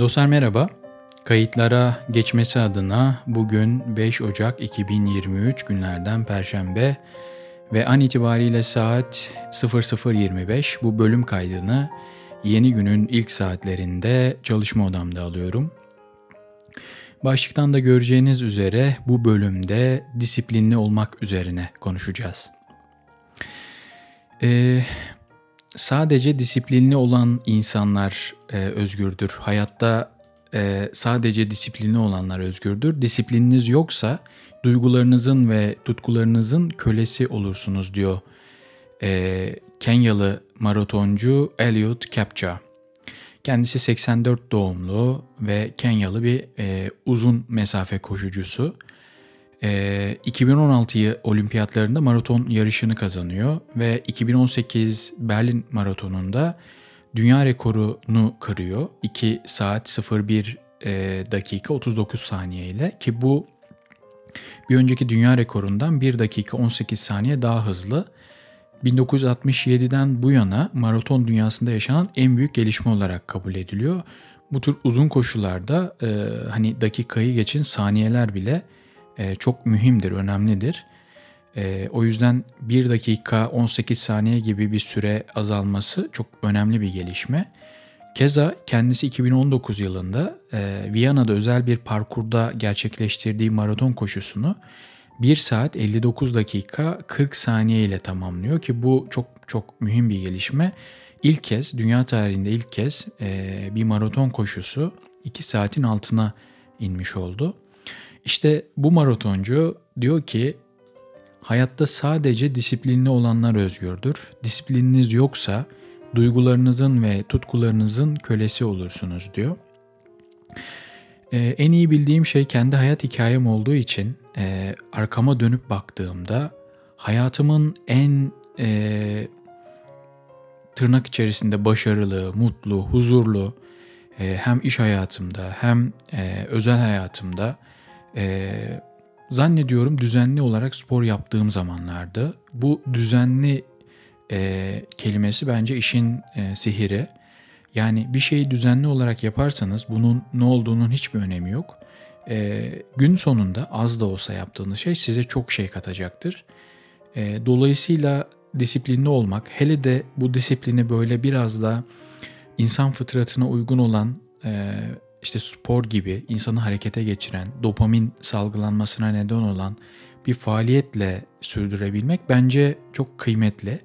Dostlar merhaba. Kayıtlara geçmesi adına bugün 5 Ocak 2023 günlerden Perşembe ve an itibariyle saat 00.25 bu bölüm kaydını yeni günün ilk saatlerinde çalışma odamda alıyorum. Başlıktan da göreceğiniz üzere bu bölümde disiplinli olmak üzerine konuşacağız. Ee, sadece disiplinli olan insanlar e, özgürdür. Hayatta e, sadece disiplinli olanlar özgürdür. Disiplininiz yoksa duygularınızın ve tutkularınızın kölesi olursunuz diyor e, Kenyalı maratoncu Elliot Kipchoge. Kendisi 84 doğumlu ve Kenyalı bir e, uzun mesafe koşucusu. E, ee, 2016 olimpiyatlarında maraton yarışını kazanıyor ve 2018 Berlin maratonunda dünya rekorunu kırıyor. 2 saat 01 e, dakika 39 saniye ile ki bu bir önceki dünya rekorundan 1 dakika 18 saniye daha hızlı. 1967'den bu yana maraton dünyasında yaşanan en büyük gelişme olarak kabul ediliyor. Bu tür uzun koşularda e, hani dakikayı geçin saniyeler bile e, çok mühimdir, önemlidir. E, o yüzden 1 dakika 18 saniye gibi bir süre azalması çok önemli bir gelişme. Keza kendisi 2019 yılında e, Viyana'da özel bir parkurda gerçekleştirdiği maraton koşusunu 1 saat 59 dakika 40 saniye ile tamamlıyor ki bu çok çok mühim bir gelişme. İlk kez dünya tarihinde ilk kez e, bir maraton koşusu 2 saatin altına inmiş oldu. İşte bu maratoncu diyor ki hayatta sadece disiplinli olanlar özgürdür. Disiplininiz yoksa duygularınızın ve tutkularınızın kölesi olursunuz diyor. Ee, en iyi bildiğim şey kendi hayat hikayem olduğu için e, arkama dönüp baktığımda hayatımın en e, tırnak içerisinde başarılı, mutlu, huzurlu e, hem iş hayatımda hem e, özel hayatımda e, zannediyorum düzenli olarak spor yaptığım zamanlarda bu düzenli e, kelimesi bence işin e, sihiri. Yani bir şeyi düzenli olarak yaparsanız bunun ne olduğunun hiçbir önemi yok. E, gün sonunda az da olsa yaptığınız şey size çok şey katacaktır. E, dolayısıyla disiplinli olmak, hele de bu disiplini böyle biraz da insan fıtratına uygun olan e, işte spor gibi insanı harekete geçiren, dopamin salgılanmasına neden olan bir faaliyetle sürdürebilmek bence çok kıymetli.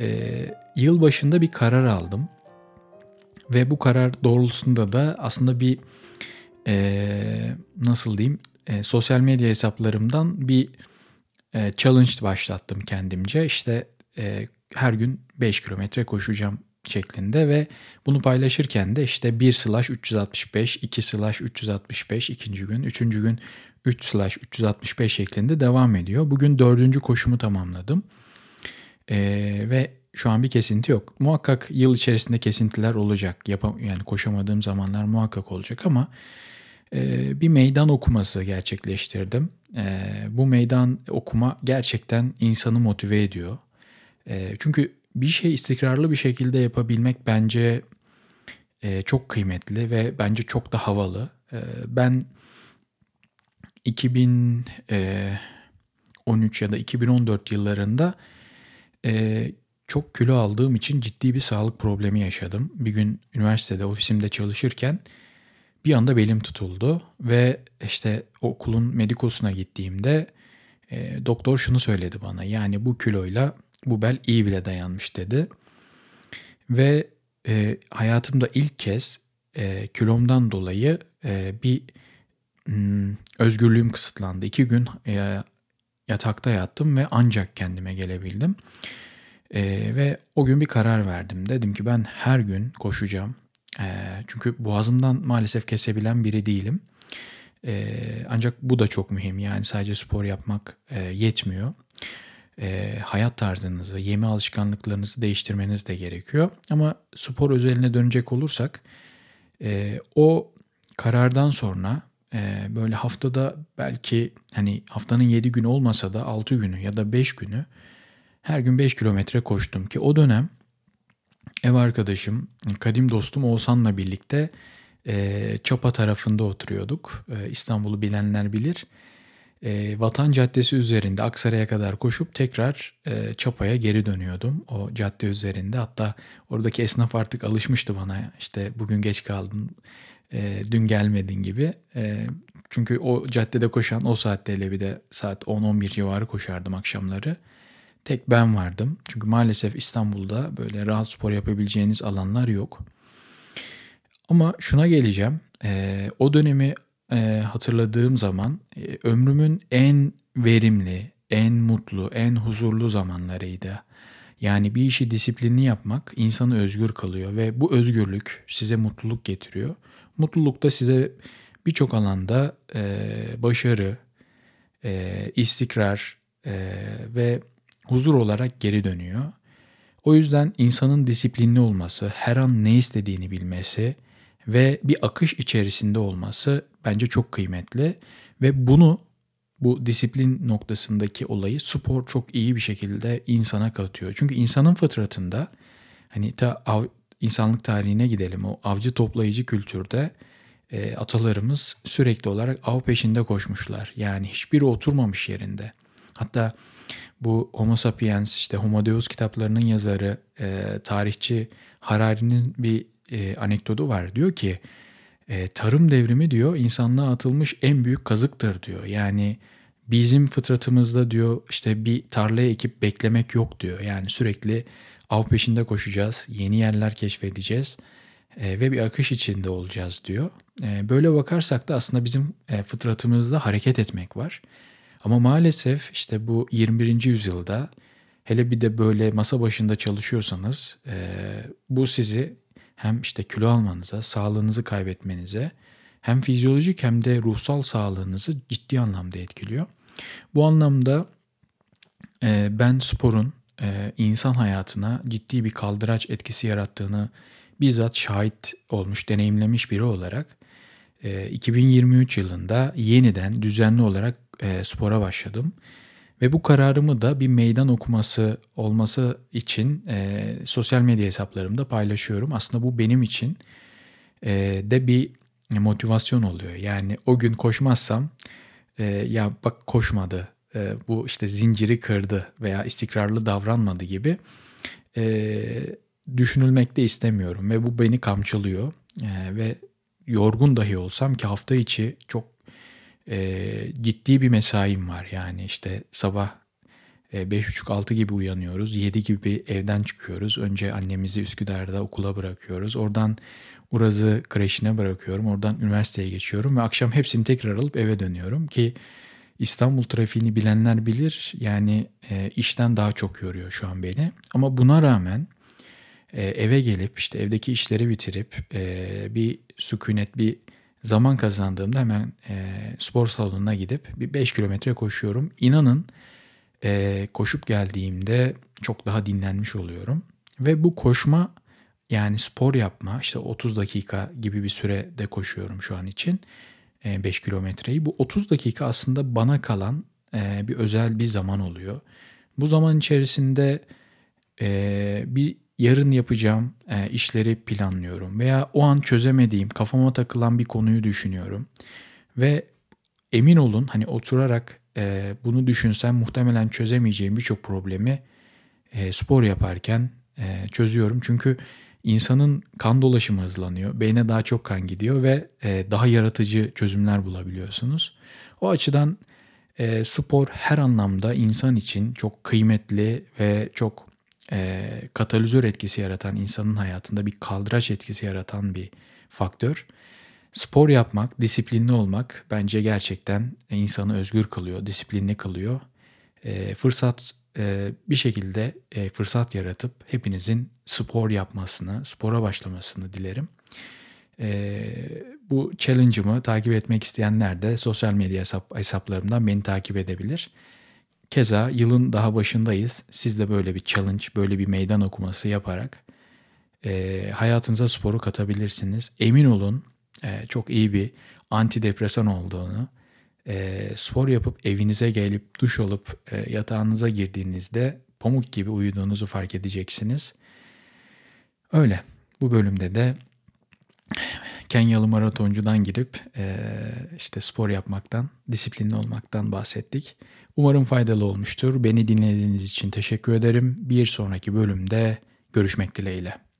Ee, yıl başında bir karar aldım ve bu karar doğrultusunda da aslında bir e, nasıl diyeyim e, sosyal medya hesaplarımdan bir e, challenge başlattım kendimce. İşte e, her gün 5 kilometre koşacağım şeklinde ve bunu paylaşırken de işte 1 slash 365, 2 slash 365 ikinci gün, üçüncü gün 3 slash 365 şeklinde devam ediyor. Bugün dördüncü koşumu tamamladım ee, ve şu an bir kesinti yok. Muhakkak yıl içerisinde kesintiler olacak. Yapam yani koşamadığım zamanlar muhakkak olacak ama e, bir meydan okuması gerçekleştirdim. E, bu meydan okuma gerçekten insanı motive ediyor. E, çünkü bir şey istikrarlı bir şekilde yapabilmek bence e, çok kıymetli ve bence çok da havalı. E, ben 2013 e, ya da 2014 yıllarında e, çok kilo aldığım için ciddi bir sağlık problemi yaşadım. Bir gün üniversitede ofisimde çalışırken bir anda belim tutuldu ve işte okulun medikosuna gittiğimde e, doktor şunu söyledi bana. Yani bu kiloyla bu bel iyi bile dayanmış dedi. Ve e, hayatımda ilk kez e, kilomdan dolayı e, bir m, hmm, özgürlüğüm kısıtlandı. İki gün e, yatakta yattım ve ancak kendime gelebildim. E, ve o gün bir karar verdim. Dedim ki ben her gün koşacağım. E, çünkü boğazımdan maalesef kesebilen biri değilim. E, ancak bu da çok mühim. Yani sadece spor yapmak e, yetmiyor e, hayat tarzınızı, yeme alışkanlıklarınızı değiştirmeniz de gerekiyor. Ama spor özeline dönecek olursak e, o karardan sonra e, böyle haftada belki hani haftanın 7 günü olmasa da 6 günü ya da 5 günü her gün 5 kilometre koştum ki o dönem ev arkadaşım, kadim dostum Oğuzhan'la birlikte e, Çapa tarafında oturuyorduk. E, İstanbul'u bilenler bilir e, Vatan Caddesi üzerinde Aksaray'a kadar koşup tekrar e, Çapa'ya geri dönüyordum o cadde üzerinde. Hatta oradaki esnaf artık alışmıştı bana işte bugün geç kaldım, e, dün gelmedin gibi. E, çünkü o caddede koşan o saatte hele bir de saat 10-11 civarı koşardım akşamları. Tek ben vardım. Çünkü maalesef İstanbul'da böyle rahat spor yapabileceğiniz alanlar yok. Ama şuna geleceğim. E, o dönemi e, hatırladığım zaman e, ömrümün en verimli, en mutlu, en huzurlu zamanlarıydı. Yani bir işi disiplinli yapmak insanı özgür kılıyor ve bu özgürlük size mutluluk getiriyor. Mutluluk da size birçok alanda e, başarı, e, istikrar e, ve huzur olarak geri dönüyor. O yüzden insanın disiplinli olması, her an ne istediğini bilmesi, ve bir akış içerisinde olması bence çok kıymetli ve bunu bu disiplin noktasındaki olayı spor çok iyi bir şekilde insana katıyor. Çünkü insanın fıtratında hani ta av, insanlık tarihine gidelim o avcı toplayıcı kültürde e, atalarımız sürekli olarak av peşinde koşmuşlar. Yani hiçbiri oturmamış yerinde. Hatta bu Homo sapiens işte Homo Deus kitaplarının yazarı e, tarihçi Harari'nin bir e, anekdotu var. Diyor ki e, tarım devrimi diyor insanlığa atılmış en büyük kazıktır diyor. Yani bizim fıtratımızda diyor işte bir tarlaya ekip beklemek yok diyor. Yani sürekli av peşinde koşacağız, yeni yerler keşfedeceğiz e, ve bir akış içinde olacağız diyor. E, böyle bakarsak da aslında bizim e, fıtratımızda hareket etmek var. Ama maalesef işte bu 21. yüzyılda hele bir de böyle masa başında çalışıyorsanız e, bu sizi hem işte kilo almanıza, sağlığınızı kaybetmenize hem fizyolojik hem de ruhsal sağlığınızı ciddi anlamda etkiliyor. Bu anlamda e, ben sporun e, insan hayatına ciddi bir kaldıraç etkisi yarattığını bizzat şahit olmuş, deneyimlemiş biri olarak 2023 e, yılında yeniden düzenli olarak spora başladım. Ve bu kararımı da bir meydan okuması olması için e, sosyal medya hesaplarımda paylaşıyorum. Aslında bu benim için e, de bir motivasyon oluyor. Yani o gün koşmazsam e, ya bak koşmadı, e, bu işte zinciri kırdı veya istikrarlı davranmadı gibi e, düşünülmek de istemiyorum. Ve bu beni kamçılıyor e, ve yorgun dahi olsam ki hafta içi çok e, ciddi bir mesaim var. Yani işte sabah e, 5.30-6 gibi uyanıyoruz. 7 gibi evden çıkıyoruz. Önce annemizi Üsküdar'da okula bırakıyoruz. Oradan Uraz'ı kreşine bırakıyorum. Oradan üniversiteye geçiyorum ve akşam hepsini tekrar alıp eve dönüyorum ki İstanbul trafiğini bilenler bilir. Yani e, işten daha çok yoruyor şu an beni. Ama buna rağmen e, eve gelip işte evdeki işleri bitirip e, bir sükunet, bir zaman kazandığımda hemen e, spor salonuna gidip bir 5 kilometre koşuyorum. İnanın e, koşup geldiğimde çok daha dinlenmiş oluyorum. Ve bu koşma yani spor yapma işte 30 dakika gibi bir sürede koşuyorum şu an için 5 e, kilometreyi. Bu 30 dakika aslında bana kalan e, bir özel bir zaman oluyor. Bu zaman içerisinde e, bir yarın yapacağım e, işleri planlıyorum veya o an çözemediğim, kafama takılan bir konuyu düşünüyorum. Ve emin olun hani oturarak e, bunu düşünsem muhtemelen çözemeyeceğim birçok problemi e, spor yaparken e, çözüyorum. Çünkü insanın kan dolaşımı hızlanıyor. Beyne daha çok kan gidiyor ve e, daha yaratıcı çözümler bulabiliyorsunuz. O açıdan e, spor her anlamda insan için çok kıymetli ve çok e, katalizör etkisi yaratan, insanın hayatında bir kaldıraç etkisi yaratan bir faktör. Spor yapmak, disiplinli olmak bence gerçekten insanı özgür kılıyor, disiplinli kılıyor. E, fırsat e, bir şekilde e, fırsat yaratıp hepinizin spor yapmasını, spora başlamasını dilerim. E, bu challenge'ımı takip etmek isteyenler de sosyal medya hesap, hesaplarımdan beni takip edebilir. Keza yılın daha başındayız. Siz de böyle bir challenge, böyle bir meydan okuması yaparak e, hayatınıza sporu katabilirsiniz. Emin olun e, çok iyi bir antidepresan olduğunu, e, spor yapıp evinize gelip duş alıp e, yatağınıza girdiğinizde pamuk gibi uyuduğunuzu fark edeceksiniz. Öyle. Bu bölümde de Kenyalı maratoncudan girip e, işte spor yapmaktan, disiplinli olmaktan bahsettik. Umarım faydalı olmuştur. Beni dinlediğiniz için teşekkür ederim. Bir sonraki bölümde görüşmek dileğiyle.